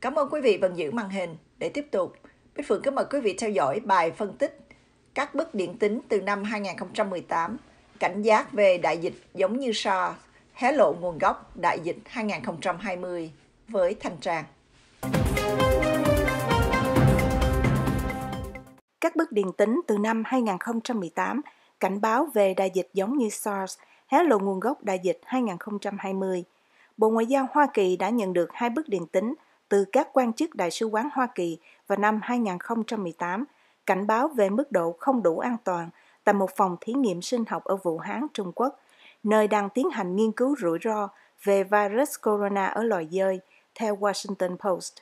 Cảm ơn quý vị vẫn giữ màn hình. Để tiếp tục, Bích Phượng kính mời quý vị theo dõi bài phân tích các bức điện tính từ năm 2018, cảnh giác về đại dịch giống như so hé lộ nguồn gốc đại dịch 2020 với Thanh Trang. Các bức điện tính từ năm 2018 cảnh báo về đại dịch giống như SARS, hé lộ nguồn gốc đại dịch 2020. Bộ Ngoại giao Hoa Kỳ đã nhận được hai bức điện tính – từ các quan chức Đại sứ quán Hoa Kỳ vào năm 2018 cảnh báo về mức độ không đủ an toàn tại một phòng thí nghiệm sinh học ở Vũ Hán, Trung Quốc, nơi đang tiến hành nghiên cứu rủi ro về virus corona ở loài dơi, theo Washington Post.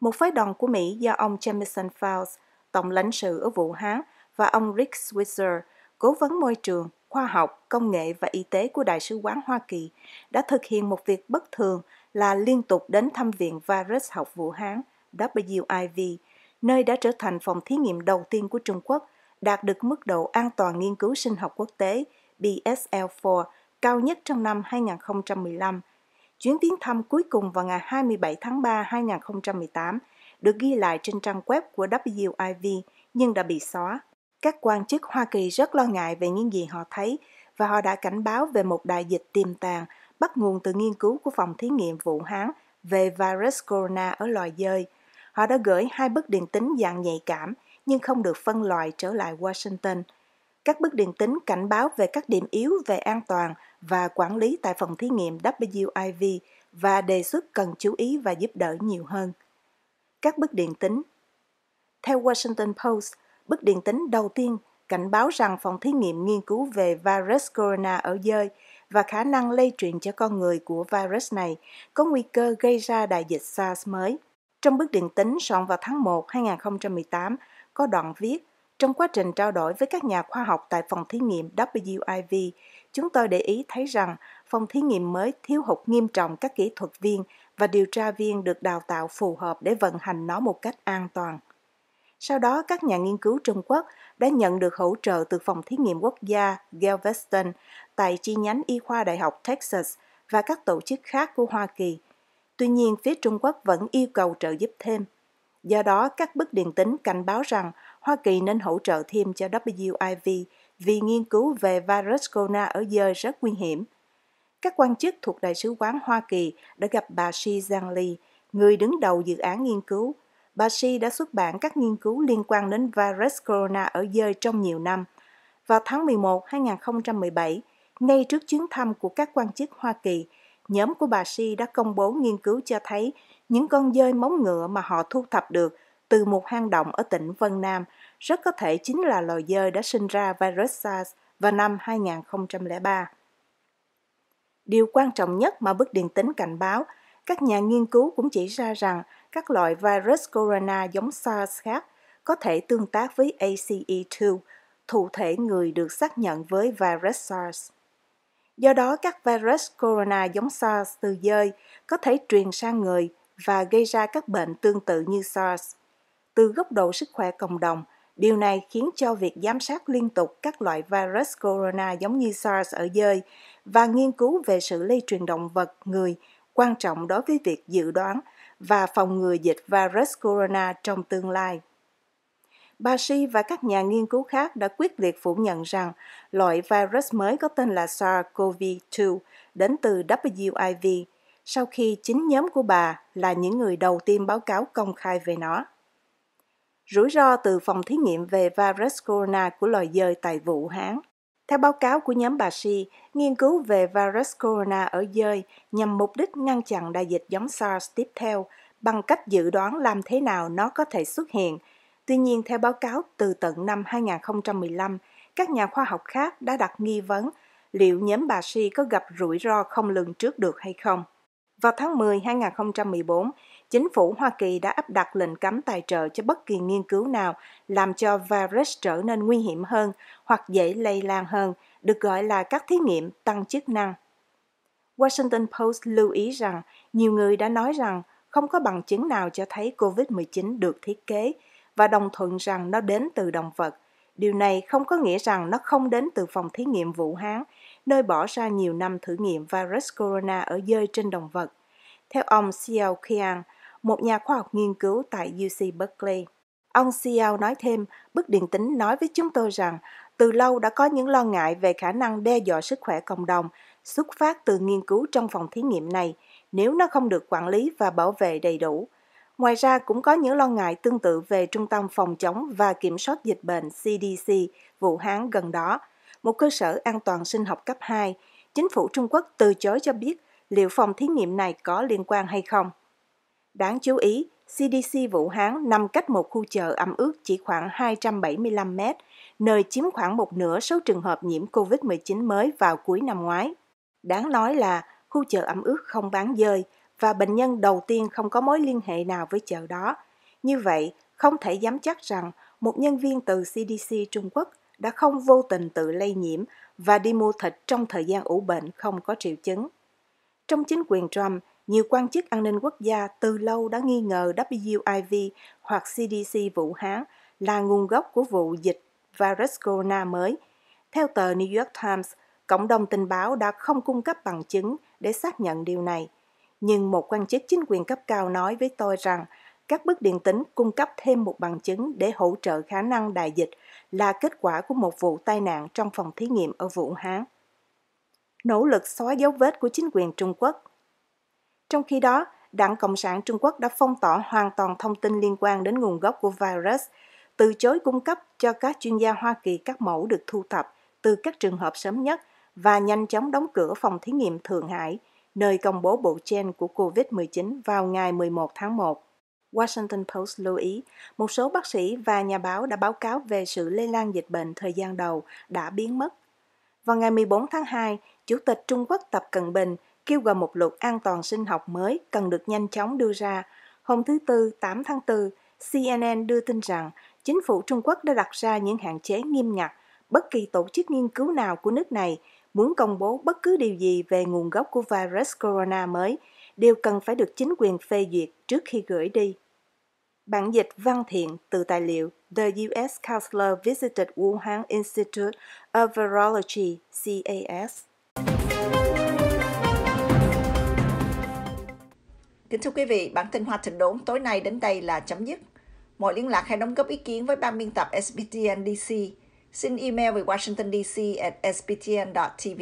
Một phái đoàn của Mỹ do ông Jameson Fauci, tổng lãnh sự ở Vũ Hán, và ông Rick Switzer, cố vấn môi trường, khoa học, công nghệ và y tế của Đại sứ quán Hoa Kỳ, đã thực hiện một việc bất thường là liên tục đến thăm viện virus học Vũ Hán WIV, nơi đã trở thành phòng thí nghiệm đầu tiên của Trung Quốc, đạt được mức độ an toàn nghiên cứu sinh học quốc tế BSL-4 cao nhất trong năm 2015. Chuyến tiến thăm cuối cùng vào ngày 27 tháng 3 2018 được ghi lại trên trang web của WIV nhưng đã bị xóa. Các quan chức Hoa Kỳ rất lo ngại về những gì họ thấy và họ đã cảnh báo về một đại dịch tiềm tàng bắt nguồn từ nghiên cứu của phòng thí nghiệm Vũ Hán về virus corona ở loài dơi. Họ đã gửi hai bức điện tính dạng nhạy cảm nhưng không được phân loại trở lại Washington. Các bức điện tính cảnh báo về các điểm yếu về an toàn và quản lý tại phòng thí nghiệm WIV và đề xuất cần chú ý và giúp đỡ nhiều hơn. Các bức điện tính Theo Washington Post, bức điện tính đầu tiên cảnh báo rằng phòng thí nghiệm nghiên cứu về virus corona ở dơi và khả năng lây truyền cho con người của virus này có nguy cơ gây ra đại dịch SARS mới. Trong bức điện tính soạn vào tháng 1 2018, có đoạn viết trong quá trình trao đổi với các nhà khoa học tại phòng thí nghiệm WIV, chúng tôi để ý thấy rằng phòng thí nghiệm mới thiếu hụt nghiêm trọng các kỹ thuật viên và điều tra viên được đào tạo phù hợp để vận hành nó một cách an toàn. Sau đó, các nhà nghiên cứu Trung Quốc đã nhận được hỗ trợ từ Phòng Thí nghiệm Quốc gia Galveston tại chi nhánh y khoa Đại học Texas và các tổ chức khác của Hoa Kỳ. Tuy nhiên, phía Trung Quốc vẫn yêu cầu trợ giúp thêm. Do đó, các bức điện tính cảnh báo rằng Hoa Kỳ nên hỗ trợ thêm cho WIV vì nghiên cứu về virus corona ở dơi rất nguy hiểm. Các quan chức thuộc Đại sứ quán Hoa Kỳ đã gặp bà Shi Zhang Li, người đứng đầu dự án nghiên cứu bà Shi đã xuất bản các nghiên cứu liên quan đến virus corona ở dơi trong nhiều năm. Vào tháng 11 2017, ngay trước chuyến thăm của các quan chức Hoa Kỳ, nhóm của bà Si đã công bố nghiên cứu cho thấy những con dơi móng ngựa mà họ thu thập được từ một hang động ở tỉnh Vân Nam rất có thể chính là loài dơi đã sinh ra virus SARS vào năm 2003. Điều quan trọng nhất mà bức điện tính cảnh báo, các nhà nghiên cứu cũng chỉ ra rằng các loại virus corona giống SARS khác có thể tương tác với ACE2, thụ thể người được xác nhận với virus SARS. Do đó, các virus corona giống SARS từ dơi có thể truyền sang người và gây ra các bệnh tương tự như SARS. Từ góc độ sức khỏe cộng đồng, điều này khiến cho việc giám sát liên tục các loại virus corona giống như SARS ở dơi và nghiên cứu về sự lây truyền động vật người quan trọng đối với việc dự đoán và phòng ngừa dịch virus corona trong tương lai. Bà Bashi và các nhà nghiên cứu khác đã quyết liệt phủ nhận rằng loại virus mới có tên là SARS-CoV-2 đến từ WIV sau khi chính nhóm của bà là những người đầu tiên báo cáo công khai về nó. Rủi ro từ phòng thí nghiệm về virus corona của loài dơi tại Vũ Hán – theo báo cáo của nhóm bà Shi, nghiên cứu về virus corona ở dơi nhằm mục đích ngăn chặn đại dịch giống SARS tiếp theo bằng cách dự đoán làm thế nào nó có thể xuất hiện. Tuy nhiên, theo báo cáo từ tận năm 2015, các nhà khoa học khác đã đặt nghi vấn liệu nhóm bà Shi có gặp rủi ro không lường trước được hay không. Vào tháng 10 2014, chính phủ Hoa Kỳ đã áp đặt lệnh cấm tài trợ cho bất kỳ nghiên cứu nào làm cho virus trở nên nguy hiểm hơn hoặc dễ lây lan hơn, được gọi là các thí nghiệm tăng chức năng. Washington Post lưu ý rằng nhiều người đã nói rằng không có bằng chứng nào cho thấy COVID-19 được thiết kế và đồng thuận rằng nó đến từ động vật. Điều này không có nghĩa rằng nó không đến từ phòng thí nghiệm Vũ Hán, nơi bỏ ra nhiều năm thử nghiệm virus corona ở dơi trên động vật. Theo ông Xiao Qian, một nhà khoa học nghiên cứu tại UC Berkeley. Ông Xiao e nói thêm, bức điện tính nói với chúng tôi rằng từ lâu đã có những lo ngại về khả năng đe dọa sức khỏe cộng đồng xuất phát từ nghiên cứu trong phòng thí nghiệm này nếu nó không được quản lý và bảo vệ đầy đủ. Ngoài ra cũng có những lo ngại tương tự về Trung tâm Phòng chống và Kiểm soát Dịch bệnh CDC Vũ Hán gần đó, một cơ sở an toàn sinh học cấp 2. Chính phủ Trung Quốc từ chối cho biết liệu phòng thí nghiệm này có liên quan hay không. Đáng chú ý, CDC Vũ Hán nằm cách một khu chợ ẩm ướt chỉ khoảng 275 mét, nơi chiếm khoảng một nửa số trường hợp nhiễm COVID-19 mới vào cuối năm ngoái. Đáng nói là khu chợ ẩm ướt không bán dơi và bệnh nhân đầu tiên không có mối liên hệ nào với chợ đó. Như vậy, không thể dám chắc rằng một nhân viên từ CDC Trung Quốc đã không vô tình tự lây nhiễm và đi mua thịt trong thời gian ủ bệnh không có triệu chứng. Trong chính quyền Trump, nhiều quan chức an ninh quốc gia từ lâu đã nghi ngờ WIV hoặc CDC Vũ Hán là nguồn gốc của vụ dịch virus corona mới. Theo tờ New York Times, cộng đồng tình báo đã không cung cấp bằng chứng để xác nhận điều này. Nhưng một quan chức chính quyền cấp cao nói với tôi rằng các bức điện tính cung cấp thêm một bằng chứng để hỗ trợ khả năng đại dịch là kết quả của một vụ tai nạn trong phòng thí nghiệm ở Vũ Hán. Nỗ lực xóa dấu vết của chính quyền Trung Quốc trong khi đó, Đảng Cộng sản Trung Quốc đã phong tỏa hoàn toàn thông tin liên quan đến nguồn gốc của virus, từ chối cung cấp cho các chuyên gia Hoa Kỳ các mẫu được thu thập từ các trường hợp sớm nhất và nhanh chóng đóng cửa phòng thí nghiệm Thượng Hải, nơi công bố bộ gen của COVID-19 vào ngày 11 tháng 1. Washington Post lưu ý, một số bác sĩ và nhà báo đã báo cáo về sự lây lan dịch bệnh thời gian đầu đã biến mất. Vào ngày 14 tháng 2, Chủ tịch Trung Quốc Tập Cận Bình kêu gọi một luật an toàn sinh học mới cần được nhanh chóng đưa ra. Hôm thứ Tư, 8 tháng 4, CNN đưa tin rằng chính phủ Trung Quốc đã đặt ra những hạn chế nghiêm ngặt. Bất kỳ tổ chức nghiên cứu nào của nước này muốn công bố bất cứ điều gì về nguồn gốc của virus corona mới đều cần phải được chính quyền phê duyệt trước khi gửi đi. Bản dịch văn thiện từ tài liệu The U.S. Counselor Visited Wuhan Institute of Virology, CAS. Kính thưa quý vị, bản tin Hoa Thịnh Đốn tối nay đến đây là chấm dứt. Mọi liên lạc hay đóng góp ý kiến với ban biên tập SBTN DC, xin email về Washington DC at sbtn.tv.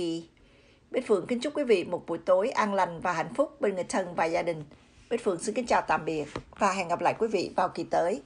Bích Phượng kính chúc quý vị một buổi tối an lành và hạnh phúc bên người thân và gia đình. Bích Phượng xin kính chào tạm biệt và hẹn gặp lại quý vị vào kỳ tới.